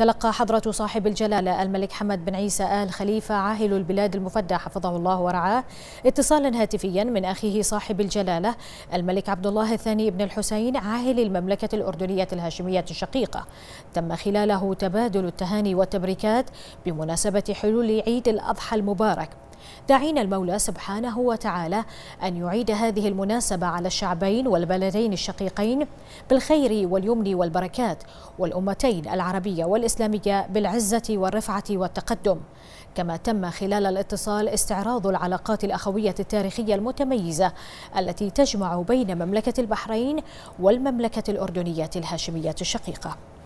تلقى حضرة صاحب الجلالة الملك حمد بن عيسى آل خليفة عاهل البلاد المفدى حفظه الله ورعاه اتصالا هاتفيا من أخيه صاحب الجلالة الملك عبد الله الثاني بن الحسين عاهل المملكة الأردنية الهاشمية الشقيقة تم خلاله تبادل التهاني والتبريكات بمناسبة حلول عيد الأضحى المبارك داعين المولى سبحانه وتعالى أن يعيد هذه المناسبة على الشعبين والبلدين الشقيقين بالخير واليمن والبركات والأمتين العربية والإسلامية بالعزة والرفعة والتقدم كما تم خلال الاتصال استعراض العلاقات الأخوية التاريخية المتميزة التي تجمع بين مملكة البحرين والمملكة الأردنية الهاشمية الشقيقة